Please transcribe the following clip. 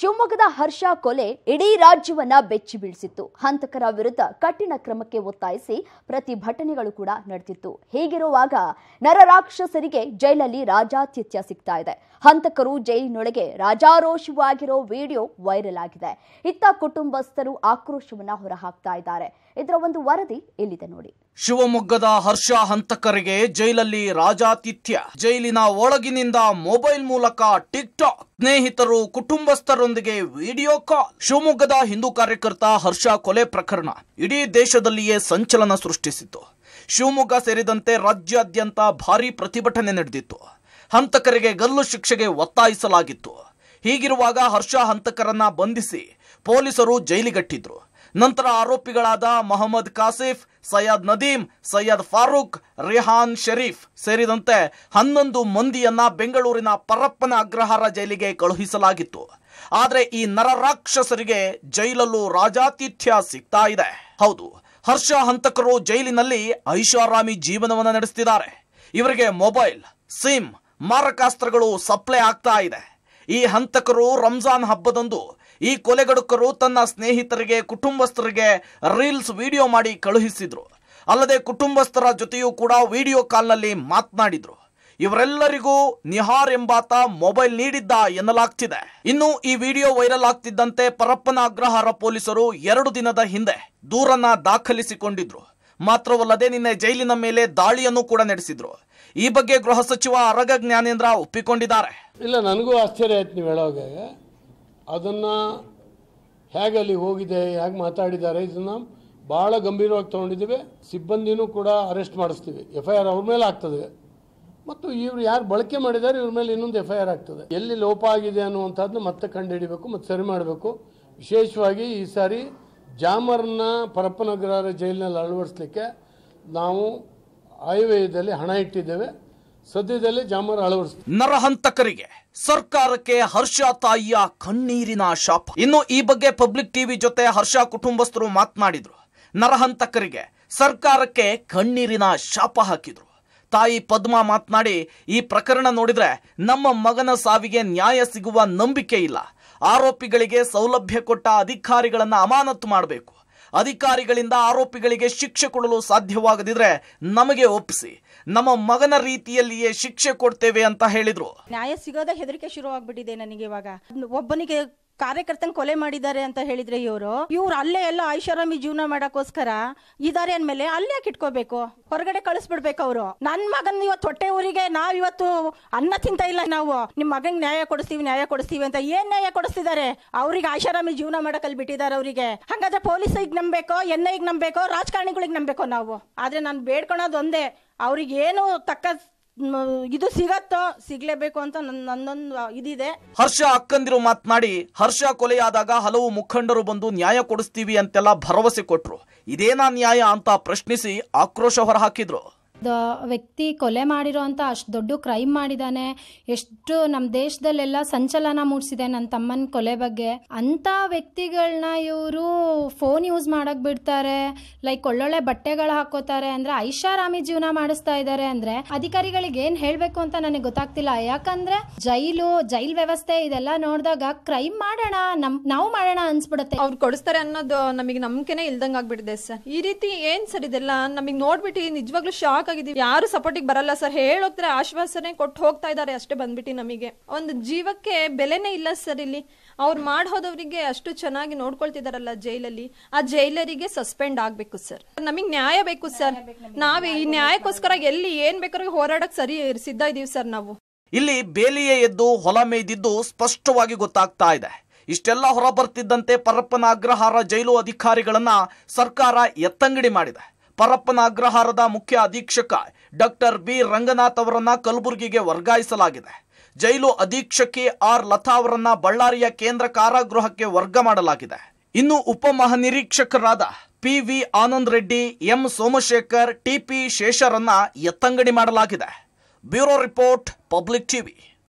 ಶಿವಮೊಗ್ಗದ ಹರ್ಷ ಕೊಲೆ ಇಡೀ ರಾಜ್ಯವನ್ನ ಬೆಚ್ಚಿ ಬೀಳಿಸಿತ್ತು ಹಂತಕರ ವಿರುದ್ಧ ಕಠಿಣ ಕ್ರಮಕ್ಕೆ ಒತ್ತಾಯಿಸಿ ಪ್ರತಿಭಟನೆಗಳು ಕೂಡ ನಡೆದಿತ್ತು ಹೀಗಿರುವಾಗ ನರರಾಕ್ಷಸರಿಗೆ ಜೈಲಲ್ಲಿ ರಾಜಾತಿಥ್ಯ ಸಿಗ್ತಾ ಇದೆ ಹಂತಕರು ಜೈಲಿನೊಳಗೆ ರಾಜಾರೋಷವಾಗಿರೋ ವಿಡಿಯೋ ವೈರಲ್ ಆಗಿದೆ ಇತ್ತ ಕುಟುಂಬಸ್ಥರು ಆಕ್ರೋಶವನ್ನ ಹೊರಹಾಕ್ತಾ ಇದ್ದಾರೆ ಇದರ ಒಂದು ವರದಿ ಇಲ್ಲಿದೆ ನೋಡಿ ಶಿವಮೊಗ್ಗದ ಹರ್ಷ ಹಂತಕರಿಗೆ ಜೈಲಲ್ಲಿ ರಾಜಾತಿಥ್ಯ ಜೈಲಿನ ಒಳಗಿನಿಂದ ಮೊಬೈಲ್ ಮೂಲಕ ಟಿಕ್ ಟಾಕ್ ಸ್ನೇಹಿತರು ಕುಟುಂಬಸ್ಥರೊಂದಿಗೆ ವಿಡಿಯೋ ಕಾಲ್ ಶಿವಮೊಗ್ಗದ ಹಿಂದೂ ಕಾರ್ಯಕರ್ತ ಹರ್ಷ ಕೊಲೆ ಪ್ರಕರಣ ಇಡೀ ದೇಶದಲ್ಲಿಯೇ ಸಂಚಲನ ಸೃಷ್ಟಿಸಿತು ಶಿವಮೊಗ್ಗ ಸೇರಿದಂತೆ ರಾಜ್ಯಾದ್ಯಂತ ಭಾರೀ ಪ್ರತಿಭಟನೆ ನಡೆದಿತ್ತು ಹಂತಕರಿಗೆ ಗಲ್ಲು ಶಿಕ್ಷೆಗೆ ಒತ್ತಾಯಿಸಲಾಗಿತ್ತು ಹೀಗಿರುವಾಗ ಹರ್ಷ ಹಂತಕರನ್ನ ಬಂಧಿಸಿ ಪೊಲೀಸರು ಜೈಲಿಗಟ್ಟಿದ್ರು ನಂತರ ಆರೋಪಿಗಳಾದ ಮೊಹಮ್ಮದ್ ಕಾಸಿಫ್ ಸೈಯದ್ ನದೀಮ್ ಸೈಯದ್ ಫಾರೂಕ್ ರಿಹಾನ್ ಶರೀಫ್ ಸೇರಿದಂತೆ ಹನ್ನೊಂದು ಮಂದಿಯನ್ನ ಬೆಂಗಳೂರಿನ ಪರಪ್ಪನ ಅಗ್ರಹಾರ ಜೈಲಿಗೆ ಕಳುಹಿಸಲಾಗಿತ್ತು ಆದರೆ ಈ ನರರಾಕ್ಷಸರಿಗೆ ಜೈಲಲ್ಲೂ ರಾಜಾತಿಥ್ಯ ಸಿಗ್ತಾ ಇದೆ ಹೌದು ಹರ್ಷ ಹಂತಕರು ಜೈಲಿನಲ್ಲಿ ಐಷಾರಾಮಿ ಜೀವನವನ್ನು ನಡೆಸ್ತಿದ್ದಾರೆ ಇವರಿಗೆ ಮೊಬೈಲ್ ಸಿಮ್ ಮಾರಕಾಸ್ತ್ರಗಳು ಸಪ್ಲೈ ಆಗ್ತಾ ಇದೆ ಈ ಹಂತಕರು ರಂಜಾನ್ ಹಬ್ಬದಂದು ಈ ಕೊಲೆಗಡುಕರು ತನ್ನ ಸ್ನೇಹಿತರಿಗೆ ಕುಟುಂಬಸ್ಥರಿಗೆ ರೀಲ್ಸ್ ವಿಡಿಯೋ ಮಾಡಿ ಕಳುಹಿಸಿದ್ರು ಅಲ್ಲದೆ ಕುಟುಂಬಸ್ಥರ ಜೊತೆಯೂ ಕೂಡ ವಿಡಿಯೋ ಕಾಲ್ನಲ್ಲಿ ಮಾತನಾಡಿದ್ರು ಇವರೆಲ್ಲರಿಗೂ ನಿಹಾರ್ ಎಂಬಾತ ಮೊಬೈಲ್ ನೀಡಿದ್ದ ಎನ್ನಲಾಗ್ತಿದೆ ಇನ್ನು ಈ ವಿಡಿಯೋ ವೈರಲ್ ಆಗ್ತಿದ್ದಂತೆ ಪರಪ್ಪನ ಅಗ್ರಹಾರ ಪೊಲೀಸರು ಎರಡು ದಿನದ ಹಿಂದೆ ದೂರನ್ನ ದಾಖಲಿಸಿಕೊಂಡಿದ್ರು ಮಾತ್ರವಲ್ಲದೆ ನಿನ್ನೆ ಜೈಲಿನ ಮೇಲೆ ದಾಳಿಯನ್ನು ಕೂಡ ನಡೆಸಿದ್ರು ಈ ಬಗ್ಗೆ ಗೃಹ ಸಚಿವ ಅರಗ ಜ್ಞಾನೇಂದ್ರ ಒಪ್ಪಿಕೊಂಡಿದ್ದಾರೆ ಇಲ್ಲ ನನಗೂ ಆಶ್ಚರ್ಯ ಆಯ್ತು ನೀವು ಹೇಳೋವಾಗ ಅದನ್ನ ಹೇಗೆ ಅಲ್ಲಿ ಹೋಗಿದೆ ಹೇಗೆ ಮಾತಾಡಿದ್ದಾರೆ ಇದನ್ನು ಬಹಳ ಗಂಭೀರವಾಗಿ ತಗೊಂಡಿದ್ದೇವೆ ಸಿಬ್ಬಂದಿನೂ ಕೂಡ ಅರೆಸ್ಟ್ ಮಾಡಿಸ್ತೀವಿ ಎಫ್ ಐ ಆರ್ ಅವ್ರ ಮೇಲೆ ಆಗ್ತದೆ ಮತ್ತು ಇವರು ಯಾರು ಬಳಕೆ ಮಾಡಿದ್ದಾರೆ ಇವ್ರ ಮೇಲೆ ಇನ್ನೊಂದು ಎಫ್ ಐ ಆರ್ ಆಗ್ತದೆ ಎಲ್ಲಿ ಲೋಪ ಆಗಿದೆ ಅನ್ನುವಂಥದ್ನ ಮತ್ತೆ ಹಿಡಿಬೇಕು ಮತ್ತು ಸರಿ ಮಾಡಬೇಕು ವಿಶೇಷವಾಗಿ ಈ ಸಾರಿ ಜಾಮರ್ನ ಪರಪ್ಪನಗರ ಜೈಲಿನಲ್ಲಿ ಅಳವಡಿಸ್ಲಿಕ್ಕೆ ನಾವು ಆಯವ್ಯಯದಲ್ಲಿ ಹಣ ಇಟ್ಟಿದ್ದೇವೆ ಸದ್ಯದಲ್ಲಿ ಜಾಮರ್ ಅಳವಡಿಸ್ತೀವಿ ನರಹಂತಕರಿಗೆ ಸರ್ಕಾರಕ್ಕೆ ಹರ್ಷ ತಾಯಿಯ ಕಣ್ಣೀರಿನ ಶಾಪ ಇನ್ನು ಈ ಬಗ್ಗೆ ಪಬ್ಲಿಕ್ ಟಿವಿ ಜೊತೆ ಹರ್ಷ ಕುಟುಂಬಸ್ಥರು ಮಾತನಾಡಿದ್ರು ನರಹಂತಕರಿಗೆ ಸರ್ಕಾರಕ್ಕೆ ಕಣ್ಣೀರಿನ ಶಾಪ ಹಾಕಿದ್ರು ತಾಯಿ ಪದ್ಮಾ ಮಾತನಾಡಿ ಈ ಪ್ರಕರಣ ನೋಡಿದ್ರೆ ನಮ್ಮ ಮಗನ ಸಾವಿಗೆ ನ್ಯಾಯ ಸಿಗುವ ನಂಬಿಕೆ ಇಲ್ಲ ಆರೋಪಿಗಳಿಗೆ ಸೌಲಭ್ಯ ಕೊಟ್ಟ ಅಧಿಕಾರಿಗಳನ್ನ ಅಮಾನತ್ತು ಮಾಡಬೇಕು ಅಧಿಕಾರಿಗಳಿಂದ ಆರೋಪಿಗಳಿಗೆ ಶಿಕ್ಷೆ ಕೊಡಲು ಸಾಧ್ಯವಾಗದಿದ್ರೆ ನಮಗೆ ಒಪ್ಪಿಸಿ ನಮ್ಮ ಮಗನ ರೀತಿಯಲ್ಲಿಯೇ ಶಿಕ್ಷೆ ಕೊಡ್ತೇವೆ ಅಂತ ಹೇಳಿದ್ರು ನ್ಯಾಯ ಸಿಗೋದ ಹೆದರಿಕೆ ಶುರುವಾಗ್ಬಿಟ್ಟಿದೆ ನನಗೆ ಇವಾಗ ಒಬ್ಬನಿಗೆ ಕಾರ್ಯಕರ್ತನ ಕೊಲೆ ಮಾಡಿದ್ದಾರೆ ಅಂತ ಹೇಳಿದ್ರೆ ಇವರು ಇವ್ರು ಅಲ್ಲೇ ಎಲ್ಲ ಐಷಾರಾಮಿ ಜೀವನ ಮಾಡಕ್ಕೋಸ್ಕರ ಇದಾರೆ ಅಂದ್ಮೇಲೆ ಅಲ್ಲೇ ಇಟ್ಕೋಬೇಕು ಹೊರಗಡೆ ಕಳಿಸ್ಬಿಡ್ಬೇಕು ಅವರು ನನ್ ಮಗನ್ ಇವತ್ತು ಹೊಟ್ಟೆ ಊರಿಗೆ ನಾವ್ ಇವತ್ತು ಅನ್ನ ತಿಂತ ಇಲ್ಲ ನಾವು ನಿಮ್ ಮಗನ್ ನ್ಯಾಯ ಕೊಡಿಸ್ತೀವಿ ನ್ಯಾಯ ಕೊಡಿಸ್ತೀವಿ ಅಂತ ಏನ್ ನ್ಯಾಯ ಕೊಡಿಸ್ತಿದ್ದಾರೆ ಅವ್ರಿಗೆ ಐಷಾರಾಮಿ ಜೀವನ ಮಾಡಕಲಿ ಬಿಟ್ಟಿದ್ದಾರೆ ಅವರಿಗೆ ಹಂಗಾದ್ರೆ ಪೊಲೀಸಿಗೆ ನಂಬೇಕು ಎನ್ ಐಗ್ ನಂಬೇಕು ರಾಜಕಾರಣಿಗಳಿಗೆ ನಂಬೇಕು ನಾವು ಆದ್ರೆ ನಾನು ಬೇಡ್ಕೊಳೋದು ಒಂದೇ ಅವ್ರಿಗೆ ಏನು ತಕ್ಕ ಇದು ಸಿಗತ್ತೋ ಸಿಗ್ಲೇಬೇಕು ಅಂತ ನನ್ನ ನನ್ನೊಂದು ಇದಿದೆ ಹರ್ಷ ಅಕ್ಕಂದಿರು ಮಾತನಾಡಿ ಹರ್ಷ ಕೊಲೆಯಾದಾಗ ಹಲವು ಮುಖಂಡರು ಬಂದು ನ್ಯಾಯ ಕೊಡಿಸ್ತೀವಿ ಅಂತೆಲ್ಲ ಭರವಸೆ ಕೊಟ್ರು ಇದೇನಾ ನ್ಯಾಯ ಅಂತ ಪ್ರಶ್ನಿಸಿ ಆಕ್ರೋಶ ಹೊರಹಾಕಿದ್ರು ವ್ಯಕ್ತಿ ಕೊಲೆ ಮಾಡಿರೋ ಅಂತ ಅಷ್ಟು ದೊಡ್ಡ ಕ್ರೈಮ್ ಮಾಡಿದಾನೆ ಎಷ್ಟು ನಮ್ಮ ದೇಶದಲ್ಲೆಲ್ಲ ಸಂಚಲನ ಮೂಡಿಸಿದೆ ನನ್ನ ತಮ್ಮನ ಕೊಲೆ ಬಗ್ಗೆ ಅಂತ ವ್ಯಕ್ತಿಗಳನ್ನ ಇವರು ಫೋನ್ ಯೂಸ್ ಮಾಡಕ್ ಬಿಡ್ತಾರೆ ಲೈಕ್ ಒಳ್ಳೊಳ್ಳೆ ಬಟ್ಟೆಗಳು ಹಾಕೋತಾರೆ ಅಂದ್ರೆ ಐಷಾರಾಮಿ ಜೀವನ ಮಾಡಿಸ್ತಾ ಇದ್ದಾರೆ ಅಂದ್ರೆ ಅಧಿಕಾರಿಗಳಿಗೆ ಏನ್ ಹೇಳ್ಬೇಕು ಅಂತ ನನಗೆ ಗೊತ್ತಾಗ್ತಿಲ್ಲ ಯಾಕಂದ್ರೆ ಜೈಲು ಜೈಲ್ ವ್ಯವಸ್ಥೆ ಇದೆಲ್ಲ ನೋಡಿದಾಗ ಕ್ರೈಮ್ ಮಾಡೋಣ ನಾವು ಮಾಡೋಣ ಅನ್ಸ್ಬಿಡತ್ತೆ ಅವ್ರು ಕೊಡಿಸ್ತಾರೆ ಅನ್ನೋದು ನಮಗೆ ನಂಬಿಕೆನೇ ಇಲ್ದಂಗ್ ಆಗ್ಬಿಟ್ಟಿದೆ ಸರ್ ಈ ರೀತಿ ಏನ್ ಸರ್ ಇದೆಲ್ಲ ನಮಗೆ ನೋಡ್ಬಿಟ್ಟು ನಿಜವಾಗ್ಲೂ ಶಾಕ್ ಯಾರು ಸಪೋರ್ಟಿಗೆ ಬರಲ್ಲ ಸರ್ ಹೇಳೋಗ್ತಾರೆ ಆಶ್ವಾಸನೆ ಕೊಟ್ಟು ಹೋಗ್ತಾ ಇದ್ದಾರೆ ಅಷ್ಟೇ ಬಂದ್ಬಿಟ್ಟು ನಮಗೆ ಒಂದು ಜೀವಕ್ಕೆ ಬೆಲೆನೇ ಇಲ್ಲ ಸರ್ ಇಲ್ಲಿ ಅವ್ರು ಮಾಡೋದವರಿಗೆ ಅಷ್ಟು ಚೆನ್ನಾಗಿ ನೋಡ್ಕೊಳ್ತಿದಾರಲ್ಲ ಜೈಲಲ್ಲಿ ಆ ಜೈಲರಿಗೆ ಸಸ್ಪೆಂಡ್ ಆಗ್ಬೇಕು ಸರ್ ನಮಗೆ ನ್ಯಾಯ ಬೇಕು ಸರ್ ನಾವ್ ಈ ನ್ಯಾಯಕ್ಕೋಸ್ಕರ ಎಲ್ಲಿ ಏನ್ ಬೇಕಾದ್ರೂ ಹೋರಾಡಕ್ ಸರಿ ಸಿದ್ಧ ಇದೀವಿ ಸರ್ ನಾವು ಇಲ್ಲಿ ಬೇಲಿಯೇ ಎದ್ದು ಹೊಲ ಮೇಯ್ದಿದ್ದು ಸ್ಪಷ್ಟವಾಗಿ ಗೊತ್ತಾಗ್ತಾ ಇದೆ ಇಷ್ಟೆಲ್ಲ ಬರ್ತಿದ್ದಂತೆ ಪರಪ್ಪನ ಅಗ್ರಹಾರ ಜೈಲು ಅಧಿಕಾರಿಗಳನ್ನ ಸರ್ಕಾರ ಎತ್ತಂಗಡಿ ಮಾಡಿದೆ ಪರಪ್ಪನ ಅಗ್ರಹಾರದ ಮುಖ್ಯ ಅಧೀಕ್ಷಕ ಡಾಕ್ಟರ್ ಬಿ ರಂಗನಾಥ್ ಅವರನ್ನ ಕಲಬುರಗಿಗೆ ವರ್ಗಾಯಿಸಲಾಗಿದೆ ಜೈಲು ಅಧೀಕ್ಷಕಿ ಆರ್ ಲತಾ ಅವರನ್ನ ಬಳ್ಳಾರಿಯ ಕೇಂದ್ರ ಕಾರಾಗೃಹಕ್ಕೆ ವರ್ಗ ಮಾಡಲಾಗಿದೆ ಇನ್ನು ಮಹಾನಿರೀಕ್ಷಕರಾದ P V Anand Reddy M Somashekhar TP ಶೇಷರನ್ನ ಎತ್ತಂಗಡಿ ಮಾಡಲಾಗಿದೆ ಬ್ಯೂರೋ ರಿಪೋರ್ಟ್ ಪಬ್ಲಿಕ್ ಟಿವಿ